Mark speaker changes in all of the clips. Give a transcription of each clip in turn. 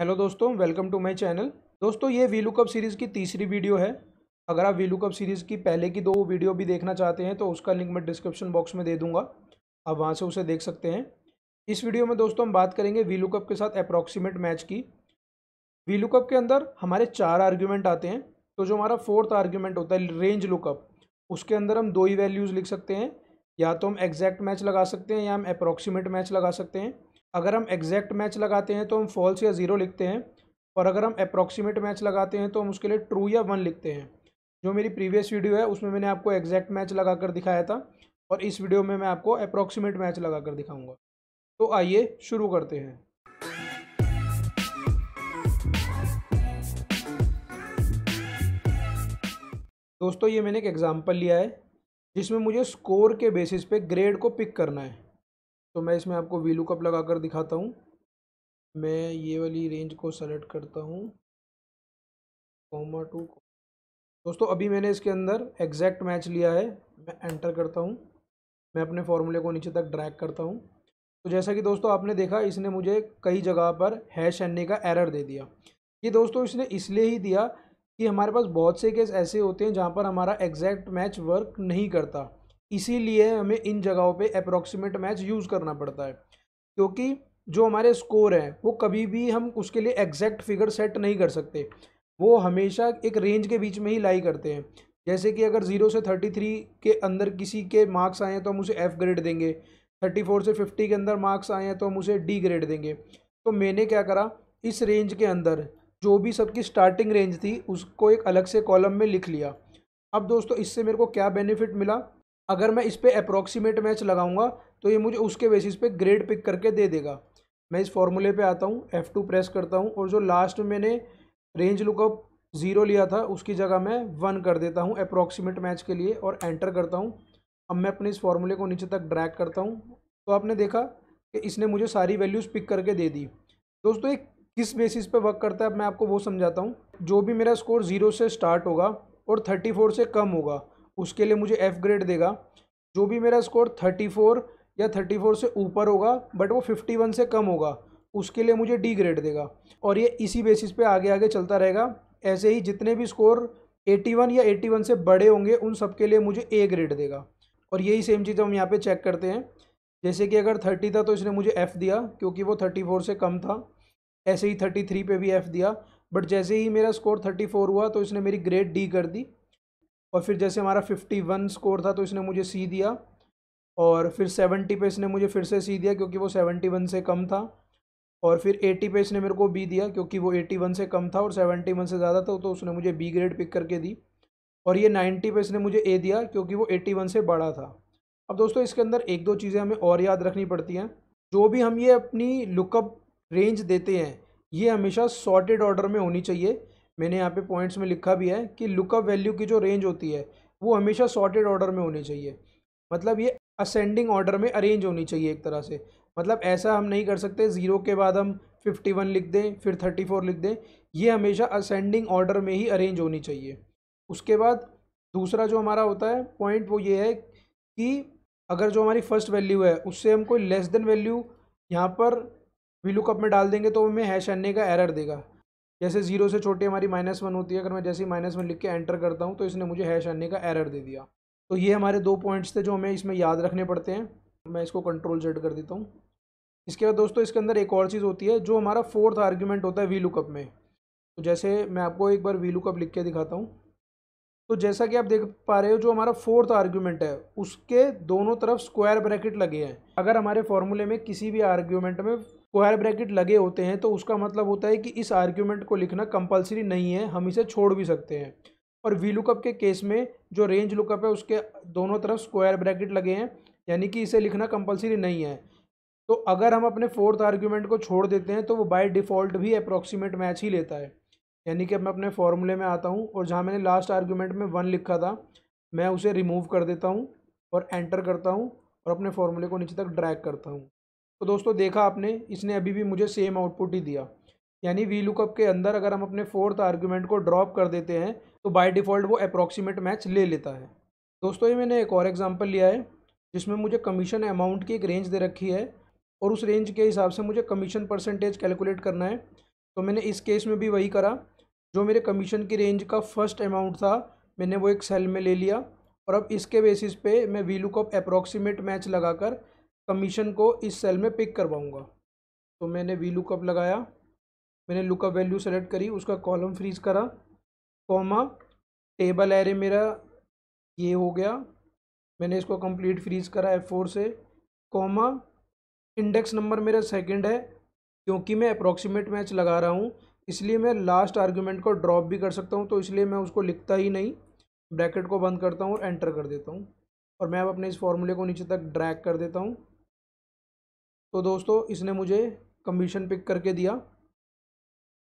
Speaker 1: hello दोस्तों welcome to my channel दोस्तों ये वीलू कप सीरीज़ की तीसरी वीडियो है अगर आप वीलू कप सीरीज़ की पहले की दो वीडियो भी देखना चाहते हैं तो उसका लिंक मैं डिस्क्रिप्शन बॉक्स में दे दूंगा आप वहां से उसे देख सकते हैं इस वीडियो में दोस्तों हम बात करेंगे वीलू कप के साथ अप्रॉक्सीमेट मैच की वीलू कप के अंदर हमारे चार आर्ग्यूमेंट आते हैं तो जो हमारा फोर्थ आर्ग्यूमेंट होता है रेंज लुकअप उसके अंदर हम दो ही वैल्यूज़ लिख सकते हैं या तो हम एग्जैक्ट मैच लगा सकते हैं या हम अप्रॉक्सीमेट मैच लगा सकते हैं अगर हम एग्जैक्ट मैच लगाते हैं तो हम फॉल्स या ज़ीरो लिखते हैं और अगर हम अप्रॉक्सीमेट मैच लगाते हैं तो हम उसके लिए ट्रू या वन लिखते हैं जो मेरी प्रीवियस वीडियो है उसमें मैंने आपको एग्जैक्ट मैच लगा कर दिखाया था और इस वीडियो में मैं आपको अप्रॉक्सीमेट मैच लगा कर दिखाऊँगा तो आइए शुरू करते हैं दोस्तों ये मैंने एक एग्ज़ाम्पल लिया है जिसमें मुझे स्कोर के बेसिस पे ग्रेड को पिक करना है तो मैं इसमें आपको वी लुकअप लगा कर दिखाता हूँ मैं ये वाली रेंज को सेलेक्ट करता हूँ कोमा टू दोस्तों अभी मैंने इसके अंदर एग्जैक्ट मैच लिया है मैं एंटर करता हूँ मैं अपने फॉर्मूले को नीचे तक ड्रैग करता हूँ तो जैसा कि दोस्तों आपने देखा इसने मुझे कई जगह पर हैश एन का एरर दे दिया ये दोस्तों इसने इसलिए ही दिया कि हमारे पास बहुत से केस ऐसे होते हैं जहाँ पर हमारा एग्जैक्ट मैच वर्क नहीं करता इसीलिए हमें इन जगहों पे अप्रोक्सीमेट मैच यूज़ करना पड़ता है क्योंकि जो हमारे स्कोर हैं वो कभी भी हम उसके लिए एग्जैक्ट फिगर सेट नहीं कर सकते वो हमेशा एक रेंज के बीच में ही लाई करते हैं जैसे कि अगर ज़ीरो से थर्टी थ्री के अंदर किसी के मार्क्स आए हैं तो हम उसे एफ़ ग्रेड देंगे थर्टी फोर से फिफ्टी के अंदर मार्क्स आए हैं तो हम उसे डी ग्रेड देंगे तो मैंने क्या करा इस रेंज के अंदर जो भी सबकी स्टार्टिंग रेंज थी उसको एक अलग से कॉलम में लिख लिया अब दोस्तों इससे मेरे को क्या बेनिफिट मिला अगर मैं इस पर अप्रोक्सीमेट मैच लगाऊंगा तो ये मुझे उसके बेसिस पे ग्रेड पिक करके दे देगा मैं इस फॉर्मूले पे आता हूँ एफ़ टू प्रेस करता हूँ और जो लास्ट में मैंने रेंज लुकअप ज़ीरो लिया था उसकी जगह मैं वन कर देता हूँ अप्रोक्सीमेट मैच के लिए और एंटर करता हूँ अब मैं अपने इस फॉर्मूले को नीचे तक ड्रैक करता हूँ तो आपने देखा कि इसने मुझे सारी वैल्यूज़ पिक करके दे दी दोस्तों एक किस बेसिस पे वर्क करता है मैं आपको वो समझाता हूँ जो भी मेरा स्कोर ज़ीरो से स्टार्ट होगा और थर्टी फोर से कम होगा उसके लिए मुझे एफ़ ग्रेड देगा जो भी मेरा स्कोर थर्टी फोर या थर्टी फोर से ऊपर होगा बट वो फिफ्टी वन से कम होगा उसके लिए मुझे डी ग्रेड देगा और ये इसी बेसिस पे आगे आगे चलता रहेगा ऐसे ही जितने भी स्कोर एटी वन या एटी वन से बड़े होंगे उन सब के लिए मुझे ए ग्रेड देगा और यही सेम चीज़ हम यहाँ पर चेक करते हैं जैसे कि अगर थर्टी था तो इसने मुझे एफ़ दिया क्योंकि वो थर्टी फोर से कम था ऐसे ही थर्टी थ्री पर भी एफ़ दिया बट जैसे ही मेरा स्कोर थर्टी फोर हुआ तो इसने मेरी ग्रेड डी कर दी और फिर जैसे हमारा फिफ्टी वन स्कोर था तो इसने मुझे सी दिया और फिर सेवेंटी पे इसने मुझे फिर से सी दिया क्योंकि वो सेवेंटी वन से कम था और फिर एटी पे इसने मेरे को बी दिया क्योंकि वो एटी वन से कम था और सेवेंटी वन से ज़्यादा था तो उसने मुझे बी ग्रेड पिक करके दी और ये नाइन्टी पे इसने मुझे ए दिया क्योंकि वो एटी वन से बड़ा था अब दोस्तों इसके अंदर एक दो चीज़ें हमें और याद रखनी पड़ती हैं जो भी हम ये अपनी लुकअप रेंज देते हैं ये हमेशा सॉर्टेड ऑर्डर में होनी चाहिए मैंने यहाँ पे पॉइंट्स में लिखा भी है कि लुकअप वैल्यू की जो रेंज होती है वो हमेशा सॉर्टेड ऑर्डर में होनी चाहिए मतलब ये असेंडिंग ऑर्डर में अरेंज होनी चाहिए एक तरह से मतलब ऐसा हम नहीं कर सकते ज़ीरो के बाद हम फिफ्टी वन लिख दें फिर थर्टी फोर लिख दें ये हमेशा असेंडिंग ऑर्डर में ही अरेंज होनी चाहिए उसके बाद दूसरा जो हमारा होता है पॉइंट वो ये है कि अगर जो हमारी फ़र्स्ट वैल्यू है उससे हम कोई लेस देन वैल्यू यहाँ पर वी लुकअप में डाल देंगे तो हमें हैश एन का एरर देगा जैसे जीरो से छोटी हमारी माइनस वन होती है अगर मैं जैसे ही माइनस वन लिख के एंटर करता हूँ तो इसने मुझे हैश आने का एरर दे दिया तो ये हमारे दो पॉइंट्स थे जो हमें इसमें याद रखने पड़ते हैं मैं इसको कंट्रोल जेड कर देता हूँ इसके बाद दोस्तों इसके अंदर एक और चीज़ होती है जो हमारा फोर्थ आर्ग्यूमेंट होता है वी लुकअप में तो जैसे मैं आपको एक बार वी लुकअप लिख के दिखाता हूँ तो जैसा कि आप देख पा रहे हो जो हमारा फोर्थ आर्ग्यूमेंट है उसके दोनों तरफ स्क्वायर ब्रैकेट लगे हैं अगर हमारे फॉर्मूले में किसी भी आर्ग्यूमेंट में स्क्वायर ब्रैकेट लगे होते हैं तो उसका मतलब होता है कि इस आर्ग्यूमेंट को लिखना कंपलसरी नहीं है हम इसे छोड़ भी सकते हैं और वी लुकअप के केस में जो रेंज लुकअप है उसके दोनों तरफ स्क्वायर ब्रैकेट लगे हैं यानी कि इसे लिखना कंपलसरी नहीं है तो अगर हम अपने फोर्थ आर्ग्यूमेंट को छोड़ देते हैं तो वो बाय डिफ़ॉल्ट भी अप्रॉक्सीमेट मैच ही लेता है यानी कि मैं अपने फॉर्मूले में आता हूँ और जहाँ मैंने लास्ट आर्ग्यूमेंट में वन लिखा था मैं उसे रिमूव कर देता हूँ और एंटर करता हूँ और अपने फॉर्मूले को नीचे तक ड्रैग करता हूँ तो दोस्तों देखा आपने इसने अभी भी मुझे सेम आउटपुट ही दिया यानी वी लुकअप के अंदर अगर हम अपने फोर्थ आर्ग्यूमेंट को ड्रॉप कर देते हैं तो बाय डिफ़ॉल्ट वो अप्रॉक्सीमेट मैच ले लेता है दोस्तों ये मैंने एक और एग्जांपल लिया है जिसमें मुझे कमीशन अमाउंट की एक रेंज दे रखी है और उस रेंज के हिसाब से मुझे कमीशन परसेंटेज कैलकुलेट करना है तो मैंने इस केस में भी वही करा जो मेरे कमीशन की रेंज का फर्स्ट अमाउंट था मैंने वो एक सेल में ले लिया और अब इसके बेसिस पे मैं वी लुकअप अप्रॉक्सीमेट मैच लगाकर कमीशन को इस सेल में पिक करवाऊँगा तो मैंने वी लुकअप लगाया मैंने लुकअप वैल्यू सेलेक्ट करी उसका कॉलम फ्रीज करा कॉमा टेबल एरे मेरा ये हो गया मैंने इसको कंप्लीट फ्रीज करा एफ फोर से कॉमा इंडेक्स नंबर मेरा सेकंड है क्योंकि मैं अप्रॉक्सीमेट मैच लगा रहा हूँ इसलिए मैं लास्ट आर्ग्यूमेंट को ड्रॉप भी कर सकता हूँ तो इसलिए मैं उसको लिखता ही नहीं ब्रैकेट को बंद करता हूँ और एंटर कर देता हूँ और मैं अब अपने इस फॉर्मूले को नीचे तक ड्रैग कर देता हूँ तो दोस्तों इसने मुझे कमीशन पिक करके दिया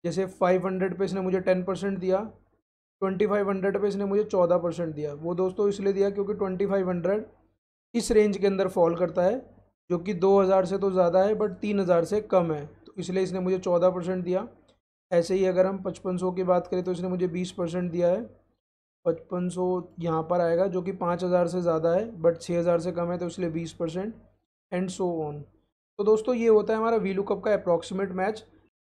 Speaker 1: जैसे फाइव हंड्रेड पे इसने मुझे टेन परसेंट दिया ट्वेंटी फाइव हंड्रेड पे इसने मुझे चौदह परसेंट दिया वो दोस्तों इसलिए दिया क्योंकि ट्वेंटी फाइव हंड्रेड इस रेंज के अंदर फॉल करता है जो कि दो हज़ार से तो ज़्यादा है बट तीन हज़ार से कम है तो इसलिए इसने मुझे चौदह परसेंट दिया ऐसे ही अगर हम पचपन सौ की बात करें तो इसने मुझे बीस परसेंट दिया है पचपन सौ यहाँ पर आएगा जो कि पाँच हज़ार से ज़्यादा है बट छः हज़ार से कम है तो इसलिए बीस परसेंट एंड सो ऑन तो दोस्तों ये होता है हमारा वी लुकअप का अप्रॉक्सीमेट मैच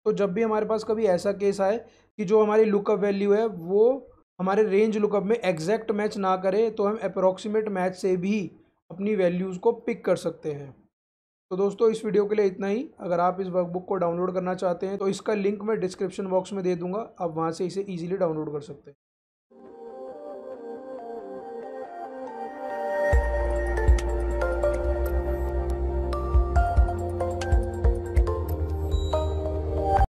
Speaker 1: तो जब भी हमारे पास कभी ऐसा केस आए कि जो हमारी लुकअप वैल्यू है वो हमारे रेंज लुकअप में एग्जैक्ट मैच ना करे तो हम अप्रॉक्सीमेट मैच से भी अपनी वैल्यूज़ को पिक कर सकते हैं तो दोस्तों इस वीडियो के लिए इतना ही अगर आप इस वर्कबुक को डाउनलोड करना चाहते हैं तो इसका लिंक मैं डिस्क्रिप्शन बॉक्स में दे दूंगा आप वहाँ से इसे ईजिली डाउनलोड कर सकते हैं